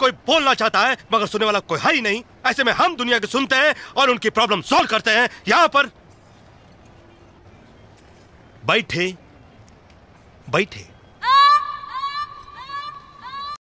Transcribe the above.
कोई बोलना चाहता है मगर सुनने वाला कोई है ही नहीं ऐसे में हम दुनिया की सुनते हैं और उनकी प्रॉब्लम सॉल्व करते हैं यहां पर बैठे बैठे